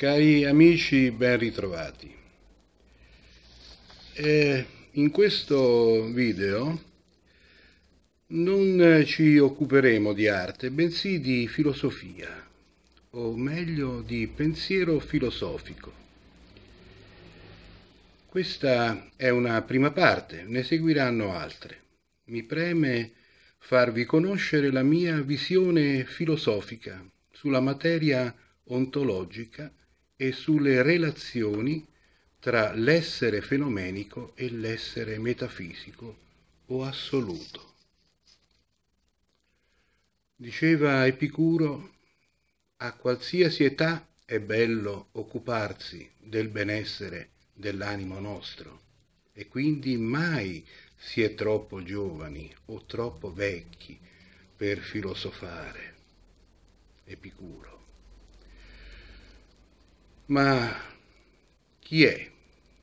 Cari amici, ben ritrovati. Eh, in questo video non ci occuperemo di arte, bensì di filosofia, o meglio di pensiero filosofico. Questa è una prima parte, ne seguiranno altre. Mi preme farvi conoscere la mia visione filosofica sulla materia ontologica e sulle relazioni tra l'essere fenomenico e l'essere metafisico o assoluto. Diceva Epicuro, a qualsiasi età è bello occuparsi del benessere dell'animo nostro e quindi mai si è troppo giovani o troppo vecchi per filosofare. Epicuro. Ma chi è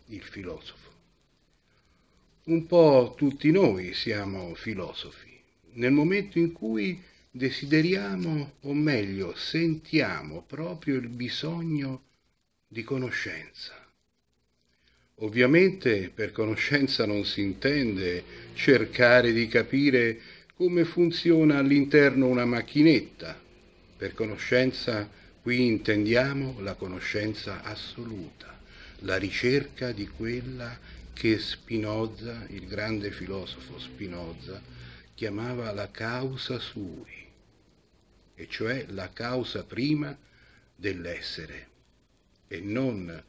il filosofo? Un po' tutti noi siamo filosofi nel momento in cui desideriamo, o meglio, sentiamo proprio il bisogno di conoscenza. Ovviamente per conoscenza non si intende cercare di capire come funziona all'interno una macchinetta. Per conoscenza Qui intendiamo la conoscenza assoluta, la ricerca di quella che Spinoza, il grande filosofo Spinoza, chiamava la causa sui, e cioè la causa prima dell'essere, e non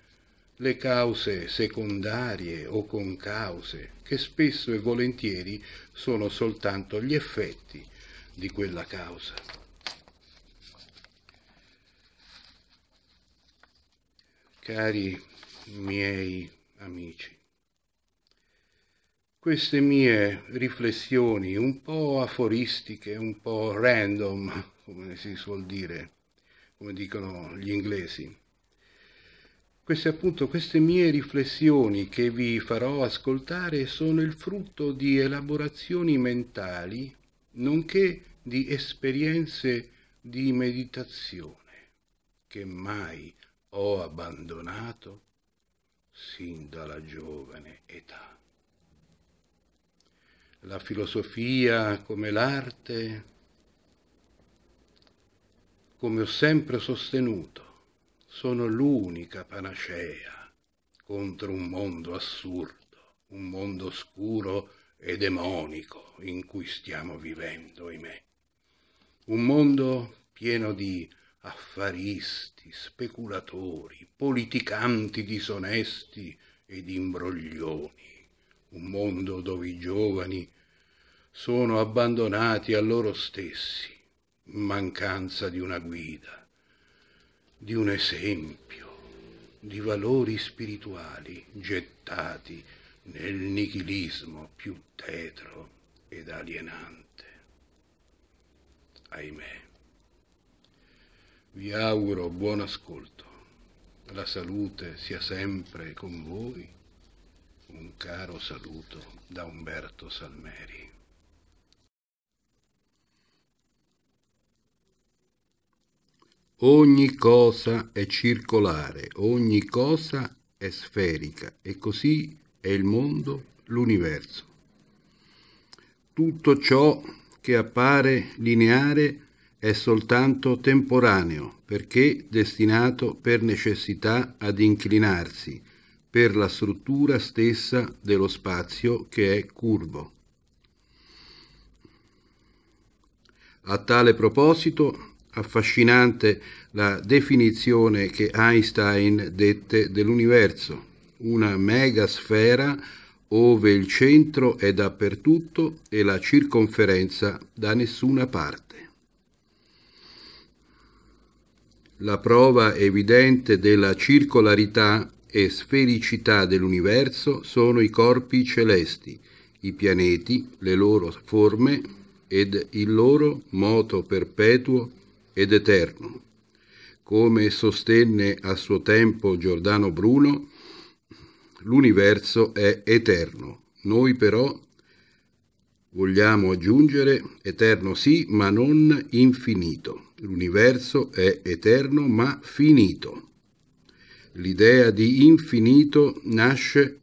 le cause secondarie o concause, che spesso e volentieri sono soltanto gli effetti di quella causa. cari miei amici. Queste mie riflessioni un po' aforistiche, un po' random, come si suol dire, come dicono gli inglesi. Queste appunto, queste mie riflessioni che vi farò ascoltare sono il frutto di elaborazioni mentali, nonché di esperienze di meditazione, che mai ho abbandonato sin dalla giovane età. La filosofia come l'arte, come ho sempre sostenuto, sono l'unica panacea contro un mondo assurdo, un mondo oscuro e demonico in cui stiamo vivendo, ahimè. Un mondo pieno di affaristi, speculatori, politicanti disonesti ed imbroglioni, un mondo dove i giovani sono abbandonati a loro stessi, mancanza di una guida, di un esempio, di valori spirituali gettati nel nichilismo più tetro ed alienante. Ahimè. Vi auguro buon ascolto. La salute sia sempre con voi. Un caro saluto da Umberto Salmeri. Ogni cosa è circolare, ogni cosa è sferica e così è il mondo, l'universo. Tutto ciò che appare lineare è soltanto temporaneo, perché destinato per necessità ad inclinarsi per la struttura stessa dello spazio che è curvo. A tale proposito, affascinante la definizione che Einstein dette dell'universo, una megasfera ove il centro è dappertutto e la circonferenza da nessuna parte. la prova evidente della circolarità e sfericità dell'universo sono i corpi celesti, i pianeti, le loro forme ed il loro moto perpetuo ed eterno. Come sostenne a suo tempo Giordano Bruno, l'universo è eterno. Noi però vogliamo aggiungere eterno sì, ma non infinito. L'universo è eterno ma finito. L'idea di infinito nasce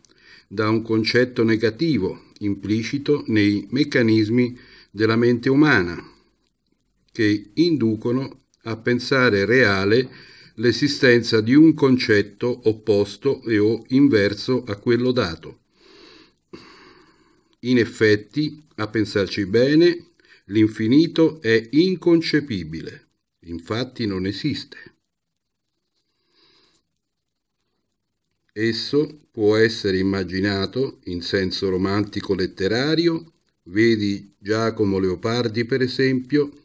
da un concetto negativo implicito nei meccanismi della mente umana che inducono a pensare reale l'esistenza di un concetto opposto e o inverso a quello dato. In effetti, a pensarci bene, l'infinito è inconcepibile infatti non esiste. Esso può essere immaginato in senso romantico-letterario, vedi Giacomo Leopardi per esempio,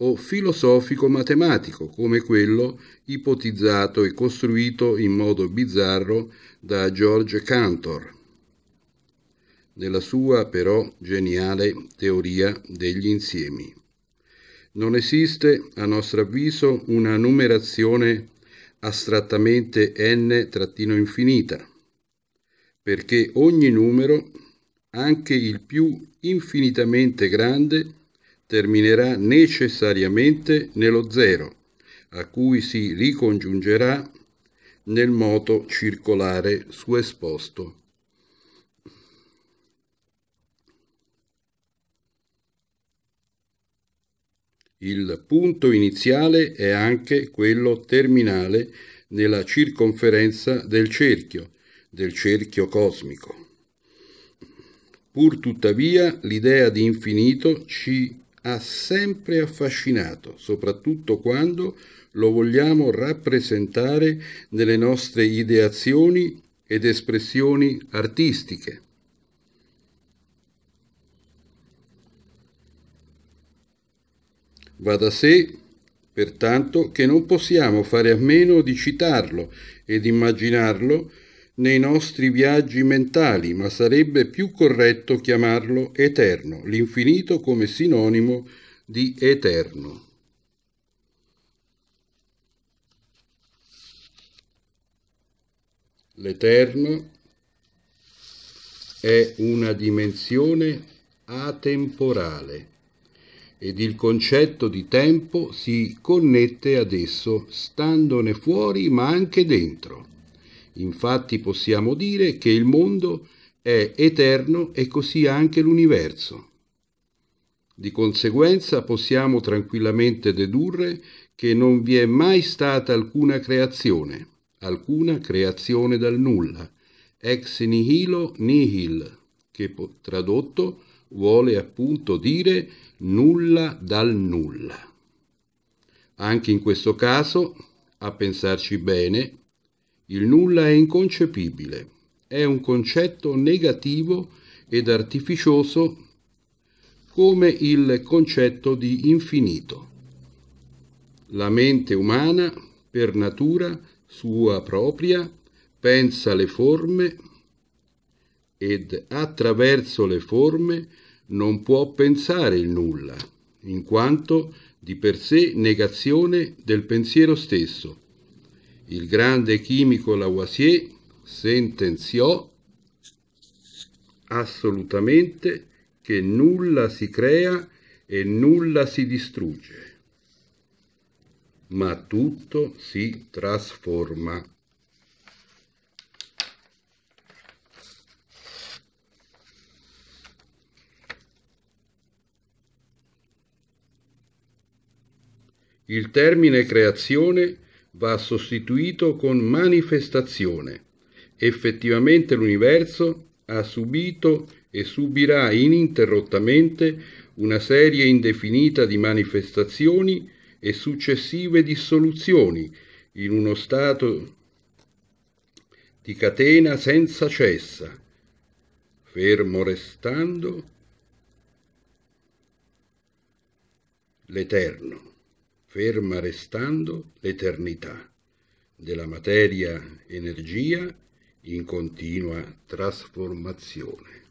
o filosofico-matematico, come quello ipotizzato e costruito in modo bizzarro da George Cantor, nella sua però geniale teoria degli insiemi. Non esiste, a nostro avviso, una numerazione astrattamente n-infinita, perché ogni numero, anche il più infinitamente grande, terminerà necessariamente nello zero, a cui si ricongiungerà nel moto circolare esposto. Il punto iniziale è anche quello terminale nella circonferenza del cerchio, del cerchio cosmico. Pur tuttavia l'idea di infinito ci ha sempre affascinato, soprattutto quando lo vogliamo rappresentare nelle nostre ideazioni ed espressioni artistiche. Va da sé, pertanto, che non possiamo fare a meno di citarlo ed immaginarlo nei nostri viaggi mentali, ma sarebbe più corretto chiamarlo eterno, l'infinito come sinonimo di eterno. L'eterno è una dimensione atemporale ed il concetto di tempo si connette ad esso, standone fuori ma anche dentro. Infatti possiamo dire che il mondo è eterno e così anche l'universo. Di conseguenza possiamo tranquillamente dedurre che non vi è mai stata alcuna creazione, alcuna creazione dal nulla, ex nihilo nihil, che tradotto vuole appunto dire nulla dal nulla. Anche in questo caso, a pensarci bene, il nulla è inconcepibile, è un concetto negativo ed artificioso come il concetto di infinito. La mente umana, per natura sua propria, pensa le forme ed attraverso le forme non può pensare il nulla, in quanto di per sé negazione del pensiero stesso. Il grande chimico Lavoisier sentenziò assolutamente che nulla si crea e nulla si distrugge, ma tutto si trasforma. Il termine creazione va sostituito con manifestazione. Effettivamente l'universo ha subito e subirà ininterrottamente una serie indefinita di manifestazioni e successive dissoluzioni in uno stato di catena senza cessa, fermo restando l'Eterno ferma restando l'eternità della materia energia in continua trasformazione.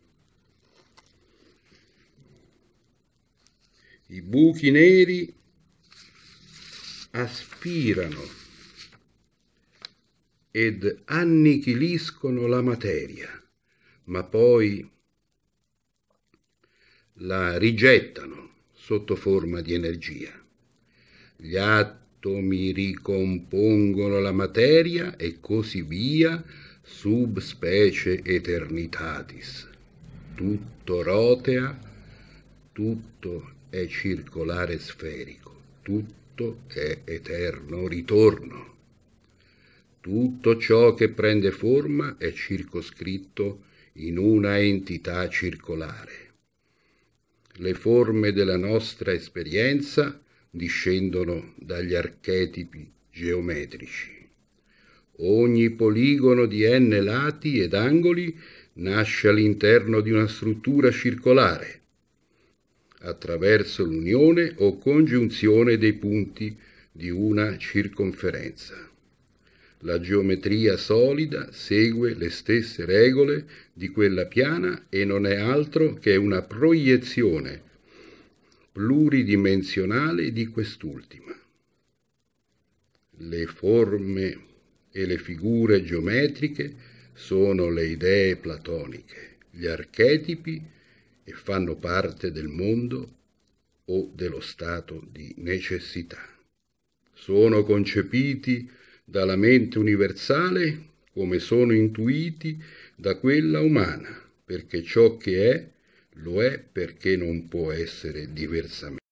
I buchi neri aspirano ed annichiliscono la materia, ma poi la rigettano sotto forma di energia gli atomi ricompongono la materia e così via, sub specie eternitatis. Tutto rotea, tutto è circolare sferico, tutto è eterno ritorno. Tutto ciò che prende forma è circoscritto in una entità circolare. Le forme della nostra esperienza discendono dagli archetipi geometrici. Ogni poligono di n lati ed angoli nasce all'interno di una struttura circolare, attraverso l'unione o congiunzione dei punti di una circonferenza. La geometria solida segue le stesse regole di quella piana e non è altro che una proiezione pluridimensionale di quest'ultima. Le forme e le figure geometriche sono le idee platoniche, gli archetipi e fanno parte del mondo o dello stato di necessità. Sono concepiti dalla mente universale come sono intuiti da quella umana, perché ciò che è lo è perché non può essere diversamente.